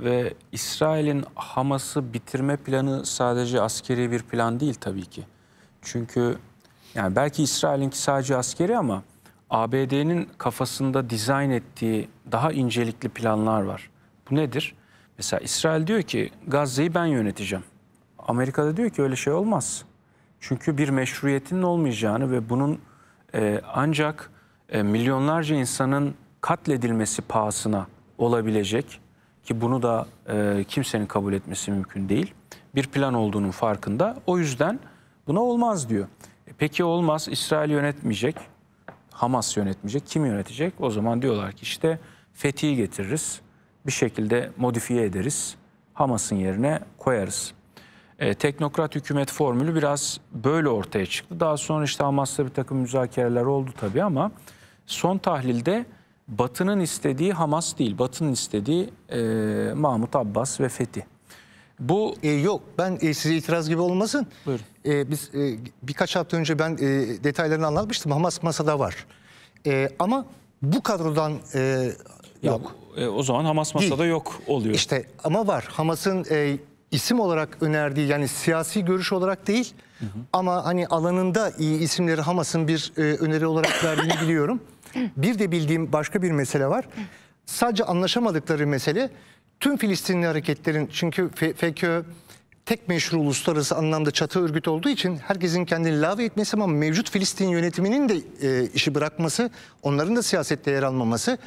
Ve İsrail'in Hamas'ı bitirme planı sadece askeri bir plan değil tabii ki. Çünkü yani belki İsrail'inki sadece askeri ama ABD'nin kafasında dizayn ettiği daha incelikli planlar var. Bu nedir? Mesela İsrail diyor ki Gazze'yi ben yöneteceğim. Amerika'da diyor ki öyle şey olmaz. Çünkü bir meşruiyetinin olmayacağını ve bunun e, ancak e, milyonlarca insanın katledilmesi pahasına olabilecek ki bunu da e, kimsenin kabul etmesi mümkün değil. Bir plan olduğunun farkında. O yüzden buna olmaz diyor. E, peki olmaz İsrail yönetmeyecek. Hamas yönetmeyecek. Kim yönetecek? O zaman diyorlar ki işte fetih getiririz. Bir şekilde modifiye ederiz. Hamas'ın yerine koyarız. E, teknokrat hükümet formülü biraz böyle ortaya çıktı. Daha sonra işte Hamas'la bir takım müzakereler oldu tabii ama son tahlilde Batı'nın istediği Hamas değil. Batı'nın istediği e, Mahmut Abbas ve Fethi. Bu e, yok ben e, size itiraz gibi olmasın. Buyurun. E, biz e, birkaç hafta önce ben e, detaylarını anlatmıştım. Hamas masada var. E, ama bu kadrodan e, yok. Ya, e, o zaman Hamas masada değil. yok oluyor. İşte ama var. Hamas'ın e, isim olarak önerdiği yani siyasi görüş olarak değil hı hı. ama hani alanında iyi isimleri Hamas'ın bir e, öneri olarak verdiğini biliyorum. Bir de bildiğim başka bir mesele var. Sadece anlaşamadıkları mesele tüm Filistinli hareketlerin çünkü FEKÖ tek meşhur uluslararası anlamda çatı örgüt olduğu için herkesin kendini lave etmesi ama mevcut Filistin yönetiminin de e, işi bırakması, onların da siyasette yer almaması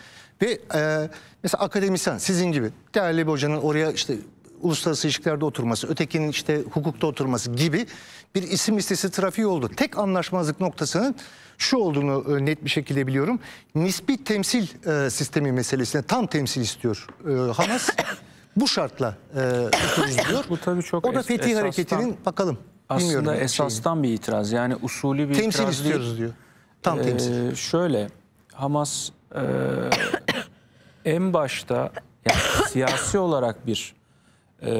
ve e, mesela akademisyen sizin gibi değerli bir hocanın oraya işte uluslararası ilişkilerde oturması, ötekinin işte hukukta oturması gibi bir isim listesi trafiği oldu. Tek anlaşmazlık noktasının şu olduğunu e, net bir şekilde biliyorum. Nispi temsil e, sistemi meselesine tam temsil istiyor e, Hamas. bu şartla diyor. Bu tabii çok o da Fetih esastan, Hareketi'nin bakalım. Aslında esastan şeyi. bir itiraz. Yani usulü bir temsil itiraz istiyoruz değil. diyor. Tam ee, temsil. Şöyle Hamas e, en başta yani siyasi olarak bir e,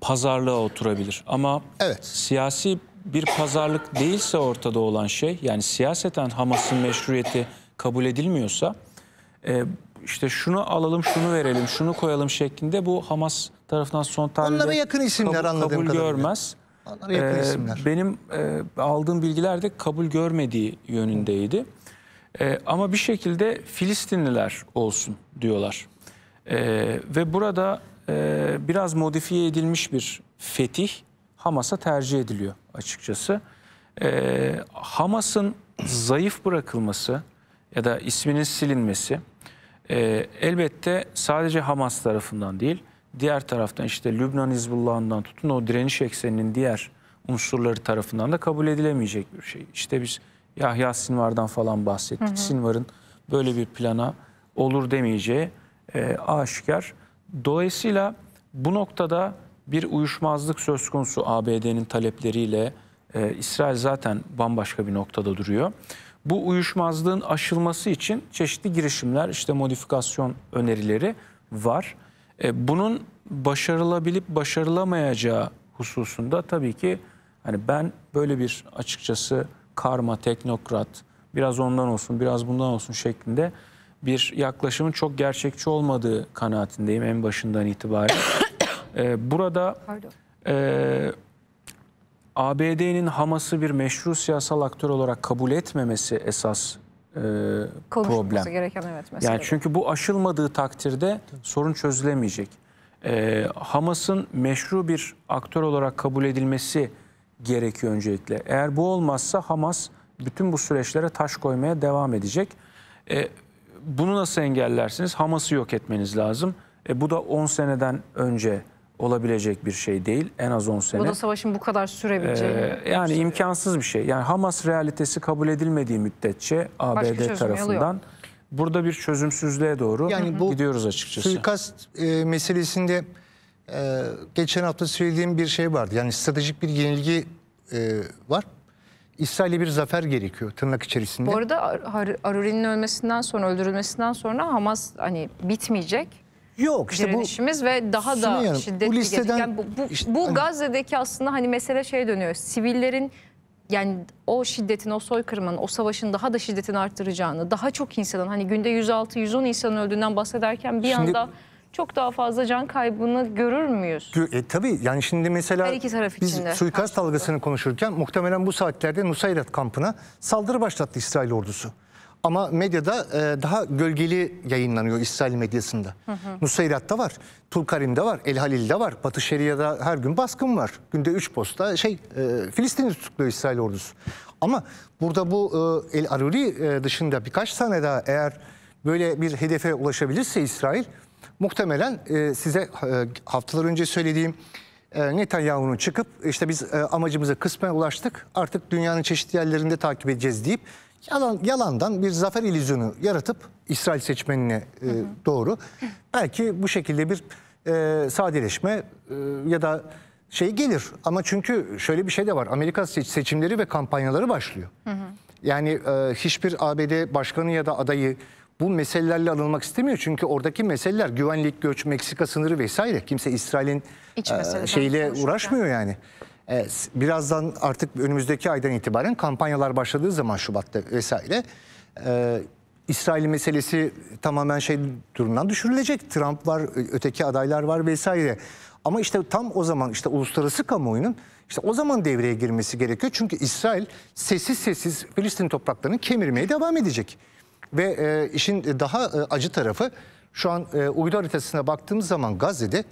pazarlığa oturabilir. Ama evet. siyasi bir pazarlık değilse ortada olan şey yani siyaseten Hamas'ın meşruiyeti kabul edilmiyorsa e, işte şunu alalım şunu verelim şunu koyalım şeklinde bu Hamas tarafından son tarihinde Onlara yakın isimler kabul, görmez. yakın ee, Benim e, aldığım bilgiler de kabul görmediği yönündeydi. E, ama bir şekilde Filistinliler olsun diyorlar. E, ve burada e, biraz modifiye edilmiş bir fetih Hamas'a tercih ediliyor açıkçası. E, Hamas'ın zayıf bırakılması ya da isminin silinmesi e, elbette sadece Hamas tarafından değil, diğer taraftan işte Lübnan Hizbullah'ından tutun o direniş ekseninin diğer unsurları tarafından da kabul edilemeyecek bir şey. İşte biz Yahya Sinvar'dan falan bahsettik. Hı hı. Sinvar'ın böyle bir plana olur demeyeceği e, aşikar. Dolayısıyla bu noktada bir uyuşmazlık söz konusu ABD'nin talepleriyle e, İsrail zaten bambaşka bir noktada duruyor. Bu uyuşmazlığın aşılması için çeşitli girişimler, işte modifikasyon önerileri var. E, bunun başarılabilip başarılamayacağı hususunda tabii ki hani ben böyle bir açıkçası karma, teknokrat, biraz ondan olsun, biraz bundan olsun şeklinde bir yaklaşımın çok gerçekçi olmadığı kanaatindeyim en başından itibaren. ee, burada e, ABD'nin Hamas'ı bir meşru siyasal aktör olarak kabul etmemesi esas e, problem. gereken evet Yani çünkü bu aşılmadığı takdirde sorun çözülemeyecek. E, Hamas'ın meşru bir aktör olarak kabul edilmesi gerekiyor öncelikle. Eğer bu olmazsa Hamas bütün bu süreçlere taş koymaya devam edecek. E, bunu nasıl engellersiniz? Hamas'ı yok etmeniz lazım. E, bu da 10 seneden önce olabilecek bir şey değil. En az 10 sene. Bu da savaşın bu kadar sürebileceğini. Ee, yani şey. imkansız bir şey. Yani Hamas realitesi kabul edilmediği müddetçe ABD tarafından burada bir çözümsüzlüğe doğru yani bu gidiyoruz açıkçası. Suikast e, meselesinde e, geçen hafta söylediğim bir şey vardı. Yani stratejik bir yenilgi e, var. İsrail'e bir zafer gerekiyor tırnak içerisinde. Bu arada Ar Aruri'nin ölmesinden sonra, öldürülmesinden sonra Hamas hani bitmeyecek. Yok işte direnişimiz bu ve daha da Hanım, şiddetli bu listeden, yani bu, bu, işte, bu hani Gazze'deki aslında hani mesele şey dönüyor. Sivillerin yani o şiddetin, o soykırımın, o savaşın daha da şiddetini arttıracağını, daha çok insanın hani günde 106-110 insanın öldüğünden bahsederken bir şimdi, anda çok daha fazla can kaybını görür müyüz? E, tabii yani şimdi mesela biz suikast Karşılıklı. dalgasını konuşurken muhtemelen bu saatlerde Nusayrat kampına saldırı başlattı İsrail ordusu. Ama medyada e, daha gölgeli yayınlanıyor İsrail medyasında. Hı hı. Nusayrat'ta var, Tulkarim'de var, El Halil'de var, Batı Şeria'da her gün baskın var. Günde 3 posta şey e, Filistin'i tutukluyor İsrail ordusu. Ama burada bu e, El Aruri e, dışında birkaç tane daha eğer böyle bir hedefe ulaşabilirse İsrail muhtemelen e, size e, haftalar önce söylediğim e, Netanyahu'nun çıkıp işte biz e, amacımıza kısmen ulaştık artık dünyanın çeşitli yerlerinde takip edeceğiz deyip yalan, yalandan bir zafer illüzyonu yaratıp İsrail seçmenine e, hı hı. doğru belki bu şekilde bir e, sadeleşme e, ya da şey gelir ama çünkü şöyle bir şey de var Amerika seçimleri ve kampanyaları başlıyor. Hı hı. Yani e, hiçbir ABD başkanı ya da adayı bu meselelerle alınmak istemiyor. Çünkü oradaki meseleler güvenlik, göç, Meksika sınırı vesaire. Kimse İsrail'in e, şeyle uğraşmıyor yani. E, birazdan artık önümüzdeki aydan itibaren kampanyalar başladığı zaman Şubat'ta vesaire... E, İsrail meselesi tamamen şey durumdan düşürülecek. Trump var, öteki adaylar var vesaire. Ama işte tam o zaman işte uluslararası kamuoyunun işte o zaman devreye girmesi gerekiyor. Çünkü İsrail sessiz sessiz Filistin topraklarını kemirmeye devam edecek. Ve e, işin daha e, acı tarafı şu an e, uydu haritasına baktığımız zaman Gazze'de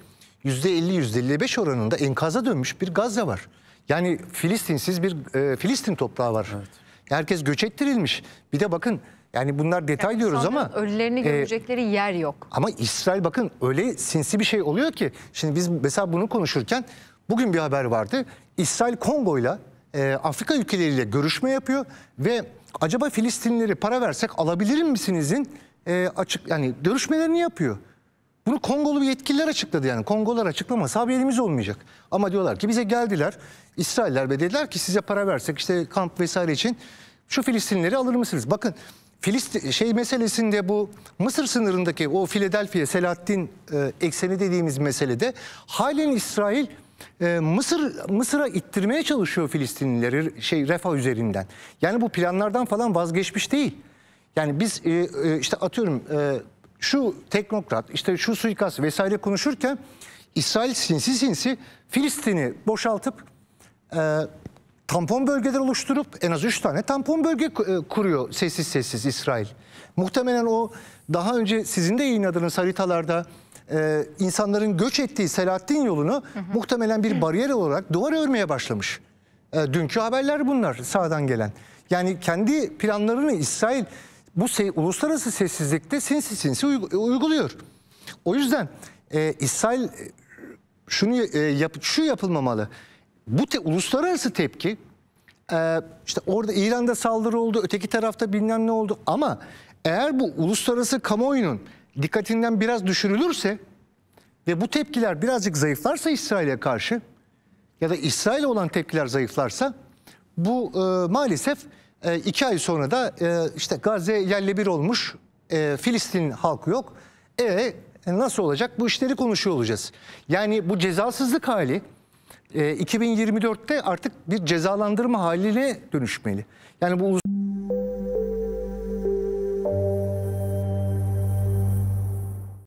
%50-%55 oranında enkaza dönmüş bir Gazze var. Yani Filistinsiz bir e, Filistin toprağı var. Evet. Herkes göç ettirilmiş. Bir de bakın yani bunlar detay yani diyoruz ama... Ölülerini görecekleri e, yer yok. Ama İsrail bakın öyle sinsi bir şey oluyor ki. Şimdi biz mesela bunu konuşurken bugün bir haber vardı. İsrail Kongo'yla e, Afrika ülkeleriyle görüşme yapıyor ve acaba Filistinleri para versek alabilir misinizin e, açık yani görüşmelerini yapıyor. Bunu Kongolu bir yetkililer açıkladı yani. Kongolar açıklamasa haberimiz olmayacak. Ama diyorlar ki bize geldiler İsrailler ve dediler ki size para versek işte kamp vesaire için şu Filistinleri alır mısınız? Bakın Filistin şey meselesinde bu Mısır sınırındaki o Philadelphia Selahattin e, ekseni dediğimiz meselede halen İsrail e, Mısır Mısır'a ittirmeye çalışıyor Filistinlileri şey refah üzerinden. Yani bu planlardan falan vazgeçmiş değil. Yani biz e, e, işte atıyorum e, şu teknokrat işte şu suikast vesaire konuşurken İsrail sinsi sinsi Filistin'i boşaltıp e, tampon bölgeler oluşturup en az 3 tane tampon bölge e, kuruyor sessiz sessiz İsrail. Muhtemelen o daha önce sizin de yayınladığınız haritalarda e, insanların göç ettiği Selahattin yolunu hı hı. muhtemelen bir bariyer olarak duvar örmeye başlamış. E, dünkü haberler bunlar sağdan gelen. Yani kendi planlarını İsrail bu se uluslararası sessizlikte sinsi sinsi uyguluyor. O yüzden e, İsrail e, şunu e, yap şu yapılmamalı. Bu te uluslararası tepki e, işte orada İran'da saldırı oldu, öteki tarafta bilmem ne oldu ama eğer bu uluslararası kamuoyunun dikkatinden biraz düşürülürse ve bu tepkiler birazcık zayıflarsa İsrail'e karşı ya da İsrail'e olan tepkiler zayıflarsa bu e, maalesef e, iki ay sonra da e, işte Gazze yerle bir olmuş e, Filistin halkı yok. E nasıl olacak? Bu işleri konuşuyor olacağız. Yani bu cezasızlık hali e, 2024'te artık bir cezalandırma haline dönüşmeli. Yani bu